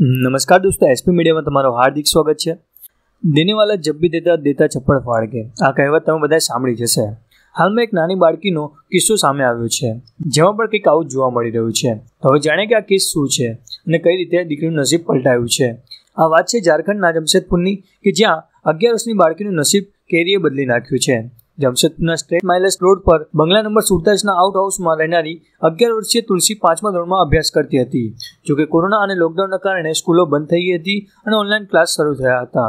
નમસ્કાર દોસ્તો એસપી મીડિયામાં તમારું હાર્દિક સ્વાગત છે દેનેવાલા જબ બી દેતા દેતા છપ્પડ ફાડ કે આ કહેવત તમે બધા સાંભળી જશે હાલમાં એક નાની બાળકીનો કિસ્સો સામે આવ્યો છે જેમાં પણ કંઈક આવું જોવા મળી રહ્યું છે તો હવે જાણે કે આ કેસ શું છે અને કઈ રીતે દીકરીનું નસીબ પલટાયું છે આ વાત છે ઝારખંડના જમશેદપુરની કે જ્યાં અગિયાર વર્ષની બાળકીનું નસીબ કેરીએ બદલી નાખ્યું છે જામશેદના સ્ટેટ માઇલસ રોડ પર બંગલા નંબર સુડતાલીસના આઉટ હાઉસમાં રહેનારી અગિયાર વર્ષીય તુલસી પાંચમા ધોરણમાં અભ્યાસ કરતી હતી જોકે કોરોના અને લોકડાઉનના કારણે સ્કૂલો બંધ થઈ ગઈ હતી અને ઓનલાઈન ક્લાસ શરૂ થયા હતા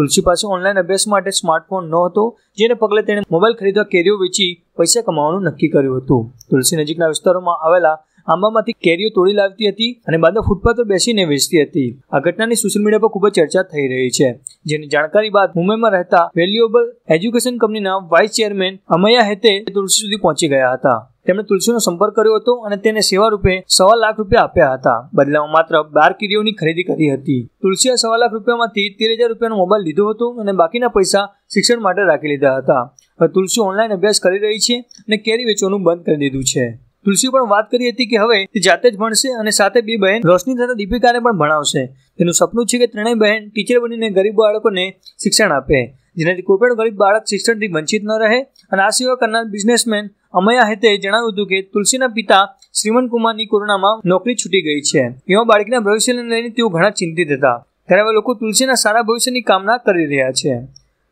તુલસી પાસે ઓનલાઈન અભ્યાસ માટે સ્માર્ટફોન ન હતો જેને પગલે તેણે મોબાઈલ ખરીદવા કેરીઓ વેચી પૈસા કમાવાનું નક્કી કર્યું હતું તુલસી નજીકના વિસ્તારોમાં આવેલા આંબામાંથી કેરીઓ તોડી લાવતી હતી અને બાદ ફૂટપાથ પર બેસીને વેચતી હતી આ ઘટનાની સોશિયલ મીડિયા પર ખૂબ જ ચર્ચા થઈ રહી છે જેની જાણકારી બાદ મુંબઈમાં રહેતા વેલ્યુએબલ એજ્યુકેશન કંપનીના વાઇસ ચેરમેન અમૈયા હેતે તુલસી સુધી પહોંચી ગયા હતા તેમણે તુલસીનો સંપર્ક કર્યો હતો અને તેને સેવા રૂપે સવા લાખ રૂપિયા આપ્યા હતા બદલામાં માત્ર બાર કિરીઓની ખરીદી કરી હતી તુલસીએ સવા લાખ રૂપિયામાંથી તેર હજાર રૂપિયાનો મોબાઈલ લીધો હતો અને બાકીના પૈસા શિક્ષણ માટે રાખી લીધા હતા હવે તુલસી ઓનલાઈન અભ્યાસ કરી રહી છે અને કેરી વેચવાનું બંધ કરી દીધું છે તુલસી પણ વાત કરી હતી કે હવે તે જાતે જ ભણશે અને સાથે બે બહેન રોશની તથા દીપિકાને પણ ભણાવશે તેનું સપનું છે કે ત્રણેય બહેન ટીચર બનીને ગરીબ બાળકોને શિક્ષણ આપે જેનાથી કોઈ પણ ગરીબ બાળક શિક્ષણથી વંચિત ન રહે અને આ સેવા કરનાર બિઝનેસમેન અમયા હેતે જણાવ્યું હતું કે તુલસીના પિતા શ્રીમંત કુમારની કોરોનામાં નોકરી છૂટી ગઈ છે એમાં બાળકીના ભવિષ્યને લઈને તેઓ ઘણા ચિંતિત હતા ત્યારે હવે લોકો તુલસીના સારા ભવિષ્યની કામના કરી રહ્યા છે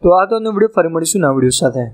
તો આ તો વિડીયો ફરી મળીશું નવા વિડીયો સાથે